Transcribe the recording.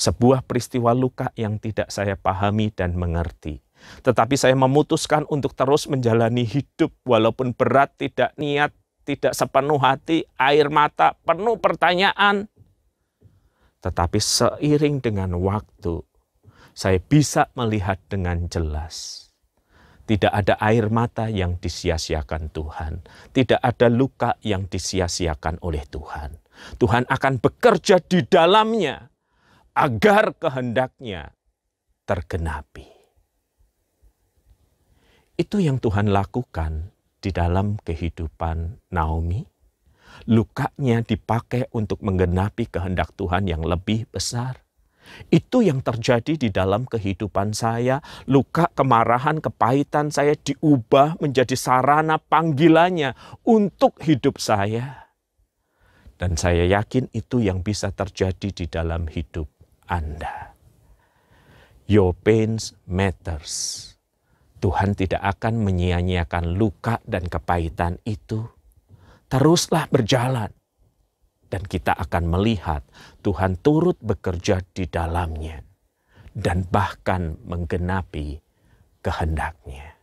sebuah peristiwa luka yang tidak saya pahami dan mengerti. Tetapi saya memutuskan untuk terus menjalani hidup walaupun berat, tidak niat, tidak sepenuh hati, air mata, penuh pertanyaan. Tetapi seiring dengan waktu, saya bisa melihat dengan jelas. Tidak ada air mata yang disia-siakan Tuhan. Tidak ada luka yang disia-siakan oleh Tuhan. Tuhan akan bekerja di dalamnya agar kehendaknya tergenapi. Itu yang Tuhan lakukan di dalam kehidupan Naomi. Lukanya dipakai untuk menggenapi kehendak Tuhan yang lebih besar. Itu yang terjadi di dalam kehidupan saya. Luka, kemarahan, kepahitan saya diubah menjadi sarana panggilannya untuk hidup saya. Dan saya yakin itu yang bisa terjadi di dalam hidup anda. Your pains matters. Tuhan tidak akan menyia-nyiakan luka dan kepahitan itu. Teruslah berjalan. Dan kita akan melihat Tuhan turut bekerja di dalamnya. Dan bahkan menggenapi kehendaknya.